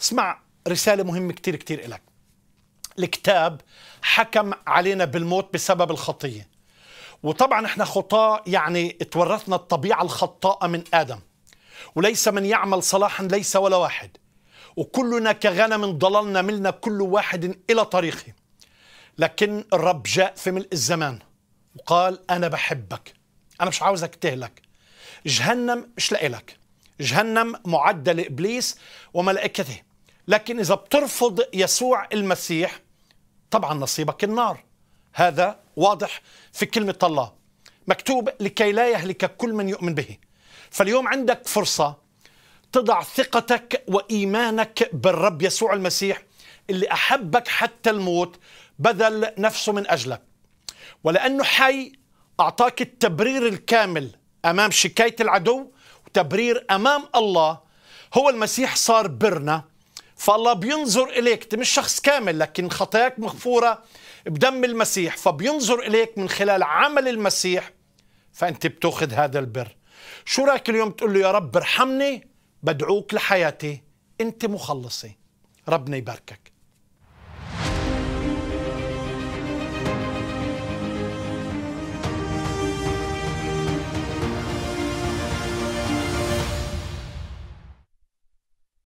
اسمع رسالة مهمة كتير كتير إلك الكتاب حكم علينا بالموت بسبب الخطية وطبعا احنا خطاة يعني تورثنا الطبيعة الخطاء من آدم وليس من يعمل صلاحا ليس ولا واحد وكلنا كغنم ضللنا ملنا كل واحد إلى طريقه لكن الرب جاء في ملء الزمان وقال أنا بحبك أنا مش عاوزك تهلك جهنم مش لإلك جهنم معدة لإبليس وملائكته لكن إذا بترفض يسوع المسيح طبعا نصيبك النار هذا واضح في كلمة الله مكتوب لكي لا يهلك كل من يؤمن به فاليوم عندك فرصة تضع ثقتك وإيمانك بالرب يسوع المسيح اللي أحبك حتى الموت بذل نفسه من أجلك ولأنه حي أعطاك التبرير الكامل أمام شكاية العدو وتبرير أمام الله هو المسيح صار برنا فالله بينظر إليك أنت مش شخص كامل لكن خطاياك مغفورة بدم المسيح فبينظر إليك من خلال عمل المسيح فأنت بتأخذ هذا البر شو رأيك اليوم تقول له يا رب ارحمني بدعوك لحياتي أنت مخلصي ربنا يباركك